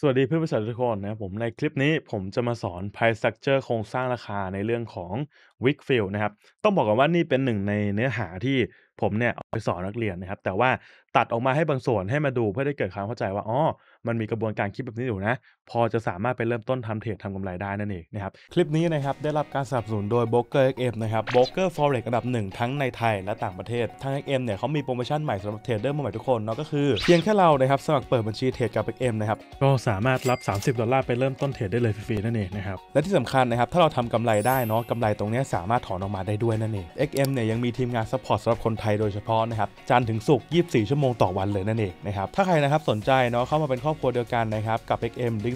สวัสดีเพื่อนผู้ชมทุกคนนะครับผมในคลิปนี้ผมจะมาสอน price structure โครงสร้างราคาในเรื่องของ Wickfield นะครับต้องบอกก่อนว่านี่เป็นหนึ่งในเนื้อหาที่ผมเนี่ยเอาไปสอนนักเรียนนะครับแต่ว่าตัดออกมาให้บางส่วนให้มาดูเพื่อได้เกิดความเข้าใจว่าอ๋อมันมีกระบวนการคิดแบบนี้อยู่นะพอจะสามารถไปเริ่มต้นทำเทรดทำกำไรได้นั่นเองนะครับ คลิปนี้นะครับ ได้รับการสนับสนุนโดย Broker XM นะครับ Broker Forex อันดับหนึ่งทั้งในไทยและต่างประเทศทาง XM เนี่ยเขามีโปรโมชั่นใหม่สำหรับเทรดเดอร์มือใหม่ทุกคนเนาะก็คือเพียงแค่เรานะครับ สมัครเปิดบัญชีเทรดกับ XM นะครับ ก็สามารถรับ30ดอลลาร์ไปเริ่มต้นเทรดได้เลยฟรีๆนั่นเองนะครับและที่สำคัญนะครับถ้าเราทำกำไรได้เนาะกำไรตรงนี้สามารถถอนออกมาได้ด้วยนั่นเอง XM เนี่ยยังมีทีมงานซัพพอร์ตสำหรับคนไทยโดยเฉพาะนะครับจันถึงศุกร์24 ชั่วโมงต่อวันเลยนั่นเองนะครับถ้าใครนะครับสนใจเนาะเข้ามาเป็นครอบครัวเดียวกันนะครับกับ XM ลิง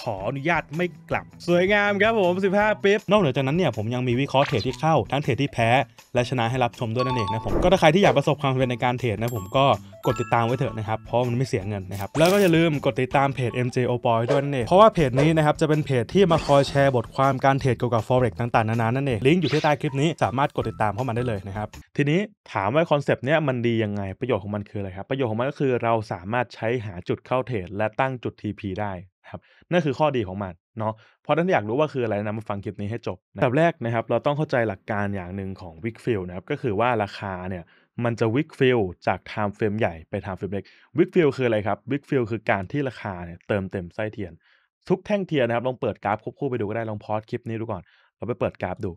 ขออนุญาตไม่กลับสวยงามครับผม 15ปิ๊บนอกเหนือจากนั้นเนี่ยผมยังมีวิเคราะห์เทรดที่เข้า ทั้งเทรดที่แพ้ และชนะให้รับชมด้วยนั่นเองนะผม ก็ถ้าใครที่อยากประสบความสำเร็จในการเทรดนะผมก็กดติดตามไว้เถอะนะครับ เพราะมันไม่เสียเงินนะครับ แล้วก็อย่าลืมกดติดตามเพจ MJ o p o y ด้วยนั่นเองเพราะว่าเพจนี้นะครับจะเป็นเพจที่มาคอยแชร์บทความการเทรดเกี่ยวกับ forex ต่าง ๆนานานั่นเองลิงก์อยู่ที่ใต้คลิปนี้สามารถกดติดตามเข้ามาได้เลยนะครับทีนี้ถามว่าคอนเซปต์เนี้ยมันดียังไงประโยชน์ของมันคืออะไรครับประโยชน์ของมันก็คือเราสามารถใช้หาจุดเข้าเทรดและตั้งจุด TP ได้ครับนั่นคือข้อดีของมันเนาะ เพราะท่านอยากรู้ว่าคืออะไรนะมาฟังคลิปนี้ให้จบแบบแรกนะครับ เราต้องเข้าใจหลักการอย่างหนึ่งของวิกฟิลนะครับ ก็คือว่าราคาเนี่ย มันจะวิกฟิลจากไทม์เฟรมใหญ่ไปไทม์เฟรมเล็กวิกฟิลคืออะไรครับวิกฟิลคือการที่ราคาเนี่ยเติมเต็มไส้เทียน ทุกแท่งเทียนนะครับ ลองเปิดกราฟควบคู่ไปดูก็ได้ ลองพอดคลิปนี้ดูก่อน เราไปเปิดกราฟดู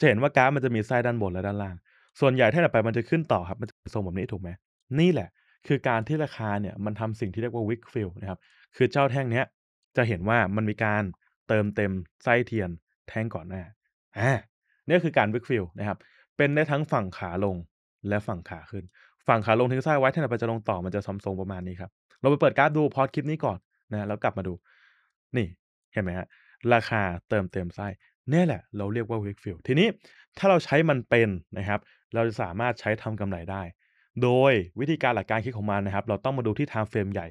จะเห็นว่ากราฟมันจะมีไส้ด้านบนและด้านล่าง ส่วนใหญ่ถ้าไปมันจะขึ้นต่อครับ มันจะทรงแบบนี้ถูกไหมนี่แหละคือการที่ราคาเนี่ยมันทำสิ่งที่เรียกว่าวิกฟิลนะครับคือเจ้าแท่งเนี้ยจะเห็นว่ามันมีการเติมเต็มไส้เทียนแท่งก่อนหน้าอ่านี่คือการวิกฟิลนะครับ เป็นได้ทั้งฝั่งขาลงและฝั่งขาขึ้น ฝั่งขาลงทิ้งไส้ไว้ ถ้าเราจะลงต่อมันจะซมำทรงประมาณนี้ครับ เราไปเปิดการาฟดูพอดคลิปนี้ก่อนนะแล้วกลับมาดูนี่เห็นไหมฮะราคาเติมเต็มไส้เนี่ยแหละเราเรียกว่าวิกฟิลทีนี้ถ้าเราใช้มันเป็นนะครับ เราจะสามารถใช้ทำกำไรได้ โดยวิธีการหลักการคิดของมันนะครับ เราต้องมาดูที่ไทม์เฟรมใหญ่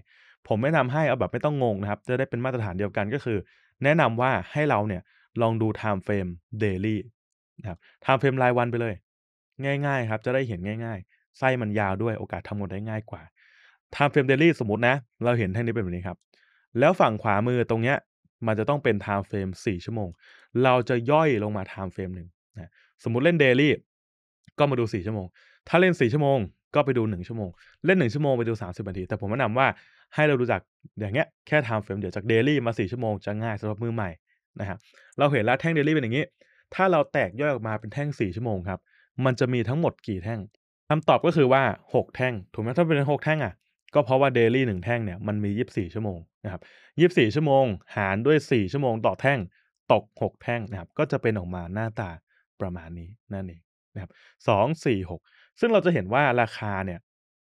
ผมแนะนำให้ เอาแบบไม่ต้องงงนะครับ จะได้เป็นมาตรฐานเดียวกันก็คือ แนะนำว่าให้เราเนี่ยลองดูไทม์เฟรมเดลี่นะครับไทม์เฟรมรายวันไปเลย ง่ายๆครับ จะได้เห็นง่ายๆไส้มันยาวด้วยโอกาสทำงานได้ง่ายกว่าไทม์เฟรมเดลี่สมมตินะ เราเห็นแท่งนี้เป็นแบบนี้ครับ แล้วฝั่งขวามือตรงเนี้ย มันจะต้องเป็นไทม์เฟรม4ชั่วโมง เราจะย่อยลงมาไทม์เฟรมหนึ่งนะสมมติเล่นเดลี่ก็มาดู4ชั่วโมง ถ้าเล่น4ชั่วโมงก็ไปดูหนึ่งชั่วโมง เล่นหนึ่งชั่วโมง ไปดูสามสิบนาที แต่ผมแนะนำว่าให้เราดูจากอย่างเงี้ย แค่ทำเฟรมเดี๋ยวจากเดลี่มาสี่ชั่วโมง จะง่ายสำหรับมือใหม่ นะครับเราเห็นแล้วแท่งเดลี่เป็นอย่างนี้ ถ้าเราแตกย่อยออกมาเป็นแท่งสี่ชั่วโมงครับ มันจะมีทั้งหมดกี่แท่ง คำตอบก็คือว่าหกแท่งถูกไหมถ้าเป็นหกแท่งอ่ะก็เพราะว่าเดลี่หนึ่งแท่งเนี่ยมันมี24ชั่วโมงนะครับ24ชั่วโมง หารด้วย 4 ชั่วโมง ต่อแท่ง ตก 6 แท่งนะครับก็จะเป็นออกมาหน้าตาประมาณนี้นั่นเองนะครับสองสี่หกซึ่งเราจะเห็นว่าราคาเนี่ย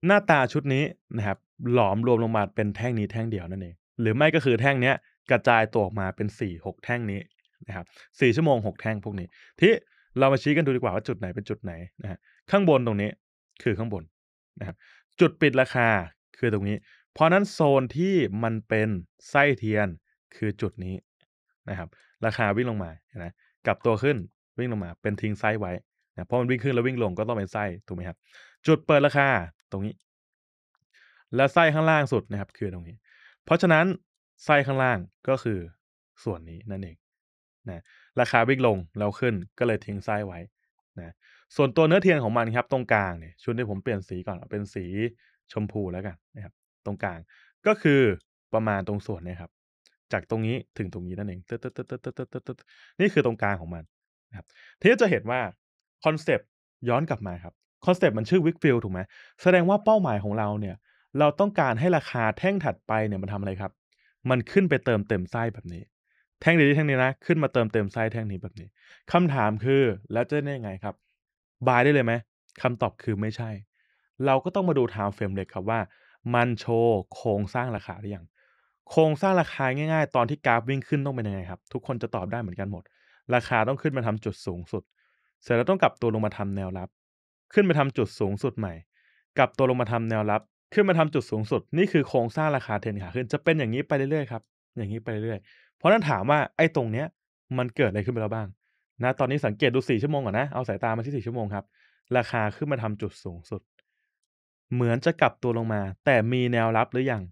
หน้าตาชุดนี้นะครับหลอมรวมลงมาเป็นแท่งนี้แท่งเดียวนั่นเองหรือไม่ก็คือแท่งเนี้ย กระจายตัวออกมาเป็น4กแท่งนี้นะครับสี่ชั่วโมง6แท่งพวกนี้ ที่เรามาชี้กันดูดีกว่าว่าจุดไหนเป็นจุดไหนนะฮะข้างบนตรงนี้คือข้างบนนะครับจุดปิดราคาคือตรงนี้ เพราะนั้นโซนที่มันเป็นไส้เทียนคือจุดนี้นะครับราคาวิ่งลงมานะกลับตัวขึ้นวิ่งลงมาเป็นทิ้งไซส์ไว้นะเพราะมันวิ่งขึ้นแล้ววิ่งลงก็ต้องเป็นไส้ถูกไหมครับจุดเปิดราคา ตรงนี้ และไส้ข้างล่างสุดนะครับ คือตรงนี้ เพราะฉะนั้นไส้ข้างล่างก็คือส่วนนี้นั่นเองนะราคาวิ่งลงแล้วขึ้นก็เลยทิ้งไส้ไว้นะ ส่วนตัวเนื้อเทียนของมันครับตรงกลางเนี่ยชุดที่ผมเปลี่ยนสีก่อนเป็นสีชมพูแล้วกันนะครับ ตรงกลางก็คือประมาณตรงส่วนนี้ครับ จากตรงนี้ถึงตรงนี้นั่นเองนี่คือตรงกลางของมันนะครับทีนี้จะเห็นว่าคอนเซปต์ย้อนกลับมาครับคอนเซปต์มันชื่อวิกฟิลถูกไหมแสดงว่าเป้าหมายของเราเนี่ย เราต้องการให้ราคาแท่งถัดไปเนี่ยมันทำอะไรครับ มันขึ้นไปเติมเต็มไส้แบบนี้ แท่งเดียวแท่งนี้นะ ขึ้นมาเติมเต็มไส้แท่งนี้แบบนี้ คำถามคือแล้วจะได้ยังไงครับ บายได้เลยไหมคำตอบคือไม่ใช่ เราก็ต้องมาดูไทม์เฟรมเลยครับว่ามันโชว์โครงสร้างราคาหรือยังโครงสร้างราคาง่ายๆ ตอนที่กราฟวิ่งขึ้นต้องเป็นยังไงครับ ทุกคนจะตอบได้เหมือนกันหมด ราคาต้องขึ้นมาทำจุดสูงสุดเสร็จแล้วต้องกลับตัวลงมาทำแนวรับขึ้นไปทำจุดสูงสุดใหม่กลับตัวลงมาทำแนวรับ ขึ้นมาทำจุดสูงสุดนี่คือโครงสร้างราคาเทรนขาขึ้นจะเป็นอย่างนี้ไปเรื่อยๆครับอย่างนี้ไปเรื่อยๆเพราะนั้นถามว่าไอ้ตรงเนี้ยมันเกิดอะไรขึ้นไปแล้วบ้างนะตอนนี้สังเกตดูสี่ชั่วโมงก่อนนะเอาสายตามาที่สี่ชั่วโมงครับ ราคาขึ้นมาทำจุดสูงสุด เหมือนจะกลับตัวลงมา แต่มีแนวรับหรืออยัง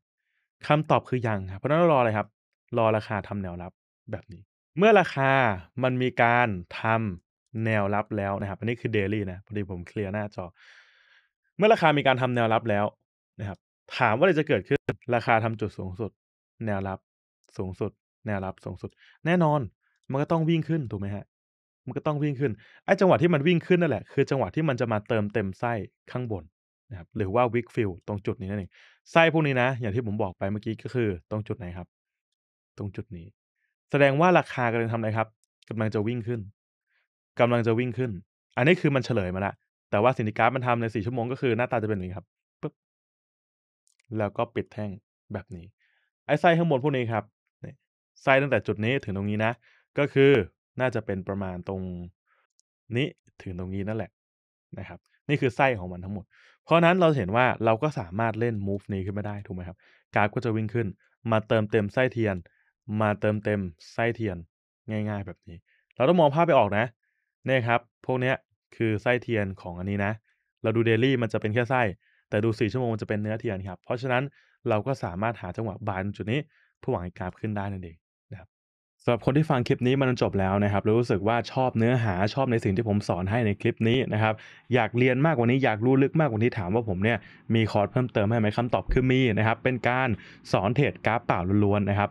คำตอบคือยังครับเพราะนั้นรออะไรครับ รอราคาทำแนวรับแบบนี้ เมื่อราคามันมีการทำแนวรับแล้วนะครับอันนี้คือเดลี่นะพอดีผมเคลียร์หน้าจอ เมื่อราคามีการทำแนวรับแล้วนะครับ ถามว่าอะไรจะเกิดขึ้น ราคาทำจุดสูงสุด แนวรับสูงสุด แนวรับสูงสุด แน่นอนมันก็ต้องวิ่งขึ้นถูกไหมฮะ มันก็ต้องวิ่งขึ้นไอ้จังหวะที่มันวิ่งขึ้นนั่นแหละ คือจังหวะที่มันจะมาเติมเต็มไส้ข้างบนนะครับหรือว่าวิกฟิลตรงจุดนี้นั่นเองไส้พวกนี้นะอย่างที่ผมบอกไปเมื่อกี้ก็คือ ตรงจุดไหนครับ ตรงจุดนี้ แสดงว่าราคากำลังทำอะไรครับกำลังจะวิ่งขึ้นกำลังจะวิ่งขึ้น อันนี้คือมันเฉลยมาละแต่ว่าสินิีกราฟมันทำในสี่ชั่วโมงก็คือหน้าตาจะเป็นอย่างนี้ครับปึ๊บแล้วก็ปิดแท่งแบบนี้ ไอ้ไส้ข้างบนพวกนี้ครับไส้ตั้งแต่จุดนี้ถึงตรงนี้นะ ก็คือน่าจะเป็นประมาณตรงนี้ถึงตรงนี้นั่นแหละนะครับ นี่คือไส้ของมันทั้งหมด เพราะนั้นเราเห็นว่าเราก็สามารถเล่น move นี้ขึ้นมาได้ถูกไหมครับกราฟก็จะวิ่งขึ้น มาเติมเต็มไส้เทียน มาเติมเต็มไส้เทียนง่าย ๆ แบบนี้ เราต้องมองภาพไปออกนะเนี่ยครับ พวกเนี้ยคือไส้เทียนของอันนี้นะ เราดูเดลี่มันจะเป็นแค่ไส้ แต่ดู 4 ชั่วโมงมันจะเป็นเนื้อเทียนครับ เพราะฉะนั้นเราก็สามารถหาจังหวะบานจุดนี้เพื่อหวังให้กราฟขึ้นได้นั่นเองนะครับสำหรับคนที่ฟังคลิปนี้มันจบแล้วนะครับ รู้สึกว่าชอบเนื้อหาชอบในสิ่งที่ผมสอนให้ในคลิปนี้นะครับ อยากเรียนมากกว่านี้อยากรู้ลึกมากกว่านี้ถามว่าผมเนี่ยมีคอร์สเพิ่มเติมให้ไหมคำตอบคือมีนะครับเป็นการสอนเทรดกราฟเปล่าล้วนๆนะครับ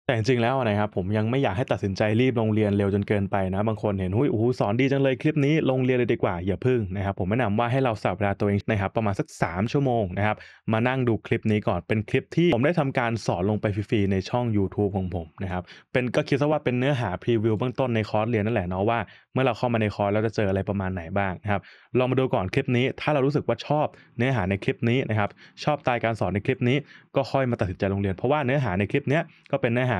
แต่จริงๆแล้วนะครับผมยังไม่อยากให้ตัดสินใจรีบ ลงเรียนเร็วจนเกินไปนะ บางคนเห็นหุ้ยโอ้โหสอนดีจังเลยคลิปนี้ ลงเรียนเลยดีกว่าอย่าพึ่งนะครับผมแนะนำว่าให้เราสับเวลาตัวเองนะครับประมาณสัก 3 ชั่วโมงนะครับมานั่งดูคลิปนี้ก่อนเป็นคลิปที่ผมได้ทำการสอนลงไปฟรีๆ ในช่อง YouTube ของผมนะครับเป็นก็คิดซะว่าเป็นเนื้อหาพรีวิวเบื้องต้นในคอร์สเรียนนั่นแหละเนาะว่า เมื่อเราเข้ามาในคอร์สเราจะเจออะไรประมาณไหนบ้างนะครับลองมาดูก่อนคลิปนี้ ถ้าเรารู้สึกว่าชอบเนื้อหาในคลิปนี้นะครับชอบตายการสอนในคลิปนี้ก็ค่อยมาตัดสินใจลงเรียน เพราะว่าเนื้อหาในคลิปนี้ก็เป็นเนื้อหา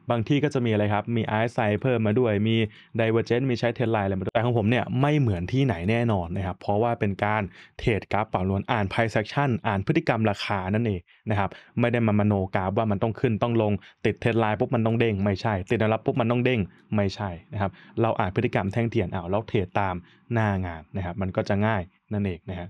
บางที่ก็จะมีอะไรครับ มีไอซ์ไซเพิ่มมาด้วย มีไดเวอร์เจนมีใช้เทรนไลน์อะไรมาด้วยแต่ของผมเนี่ยไม่เหมือนที่ไหนแน่นอนนะครับ เพราะว่าเป็นการเทรดกราฟเป่าล้วนอ่านไพ่์เซคชันอ่านพฤติกรรมราคานั่นเองนะครับ ไม่ได้มามโนกราฟว่ามันต้องขึ้นต้องลง ติดเทรนไลน์ปุ๊บมันต้องเด้งไม่ใช่ ติดแนวรับปุ๊บมันต้องเด้งไม่ใช่นะครับ เราอ่านพฤติกรรมแท่งเทียนเอาแล้วเทรดตามหน้างานนะครับ มันก็จะง่ายนั่นเองนะครับ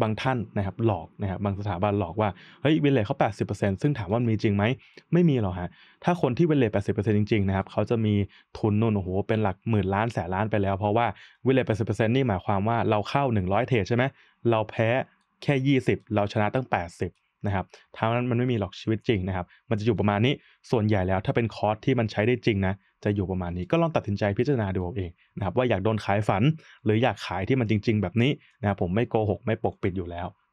บางท่านนะครับหลอกนะครับบางสถาบันหลอกว่า เฮ้ยเวลเลทเขา 80%ซึ่งถามว่ามีจริงไหมไม่มีหรอกฮะ ถ้าคนที่เวลเลท80%จริง ๆ นะครับเขาจะมีทุนนุ่นโอ้โหเป็นหลักหมื่นล้านแสนล้านไปแล้วเพราะว่าเวลเลท80%นี่หมายความว่าเราเข้า 100เทรดใช่ไหมเราแพ้แค่ 20 เราชนะตั้ง 80นะครับท้านั้นมันไม่มีหรอกชีวิตจริงนะครับ มันจะอยู่ประมาณนี้ ส่วนใหญ่แล้วถ้าเป็นคอร์สที่มันใช้ได้จริงนะ จะอยู่ประมาณนี้ ก็ลองตัดสินใจพิจารณาดูเอาเองนะครับ ว่าอยากโดนขายฝัน หรืออยากขายที่มันจริงๆ แบบนี้นะครับผมไม่โกหก ไม่ปกปิดอยู่แล้ว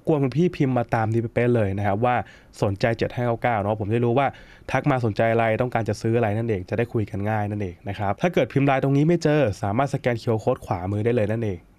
บกวนคุณพี่พิมพ์มาตามที้เป๊ะเลยนะครับ ว่าสนใจ7599เนาะผมได้รู้ว่า ทักมาสนใจอะไร ต้องการจะซื้ออะไรนั่นเองจะได้คุยกันง่ายนั่นเองนะครับ ถ้าเกิดพิมพ์ไลน์ตรงนี้ไม่เจอสามารถสแกนเคอร์โค้ดขวามือได้เลยนั่นเอง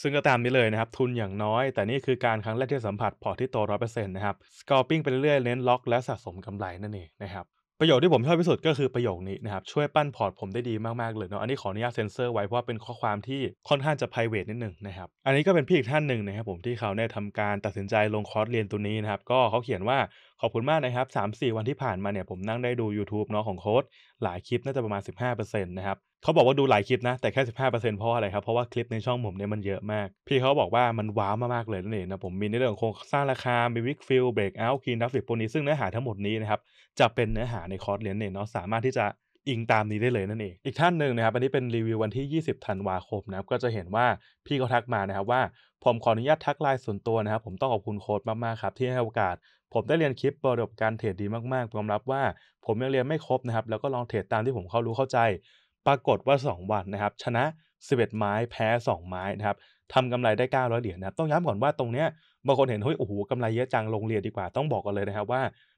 ซึ่งก็ตามนี้เลยนะครับทุนอย่างน้อย แต่นี่คือการครั้งแรกที่สัมผัสพอร์ตที่โตร้อยเปอร์เซ็นต์นะครับสกอร์ปิ้งไปเรื่อยๆเน้นล็อกและสะสมกำไรนั่นเองนะครับ ประโยคที่ผมชอบที่สุดก็คือประโยคนี้นะครับช่วยปั้นพอร์ตผมได้ดีมากๆเลยเนาะอันนี้ขออนุญาตเซ็นเซอร์ไว้ เพราะว่าเป็นข้อความที่ค่อนข้างจะ p r i v a t นิดหนึ่งนะครับอันนี้ก็เป็นพี่อีกท่านหนึ่งนะครับผมที่เขาได้ทํทำการตัดสินใจลงคอร์สเรียนตัวนี้นะครับก็เขาเขียนว่าขอบคุณมากนะครับ 3-4 วันที่ผ่านมาเนี่ยผมนั่งได้ดู YouTube เนาะของโค้ดหลายคลิปน่าจะประมาณ 15%นะครับเขาบอกว่าดูหลายคลิปนะ แต่แค่สิบห้าเปอร์เซ็นต์พราะอะไรครับ เพราะว่าคลิปในช่องผมเนี่ยมันเยอะมาก พี่เขาบอกว่ามันว้าวมากๆเลยนั่นเองนะผมมีในเรื่องของโครงสร้างราคามีวิกฟิลเบรกเอาท์คีนดัฟฟิตโปนี้ ซึ่งเนื้อหาทั้งหมดนี้นะครับจะเป็นเนื้อหาในคอร์สเรียนเนี่ยเนาะสามารถที่จะอิงตามนี้ได้เลยนั่นเองอีกท่านหนึ่งนะครับอันนี้เป็นรีวิววันที่ 20ธันวาคมนะครับก็จะเห็นว่าพี่เขาทักมานะครับว่าผมขออนุญาตทักไลน์ส่วนตัวนะครับผมต้องขอบคุณโค้ดมาก ๆ ครับที่ให้โอกาส ผมได้เรียนคลิปประสบการเทรดดีมากๆยอมรับว่าผมยังเรียนไม่ครบนะครับ แล้วก็ลองเทรดตามที่ผมเข้ารู้เข้าใจ ปรากฏว่า 2 วันนะครับ ชนะ 11ไม้แพ้ 2 ไม้นะครับทำกำไรได้900เหรียญนะครับ ต้องย้ำก่อนว่าตรงเนี้ยบางคนเห็นเฮ้ยโอ้โหกำไรเยอะจังลงเรียนดีกว่า ต้องบอกกันเลยนะครับว่า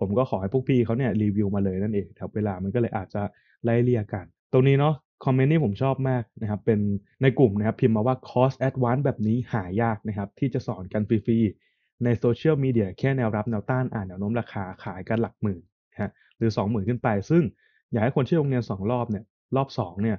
ผมก็ขอให้พวกพี่เขาเนี่ย รีวิวมาเลยนั่นเองแถวเวลามันก็เลยอาจจะไล่เรียกันตรงนี้เนาะคอมเมนต์นี่ผมชอบมากนะครับ เป็นในกลุ่มนะครับ พิมพ์มาว่าคอร์สแอดวานซ์แบบนี้หายากนะครับ ที่จะสอนกันฟรีๆ ในโซเชียลมีเดียแค่แนวรับแนวต้านอ่านแนวโน้มราคาขายกันหลักหมื่นฮะหรือ20,000ขึ้นไป ซึ่งอยากให้คนที่โรงเรียน2รอบเนี่ยรอบ 2 เนี่ย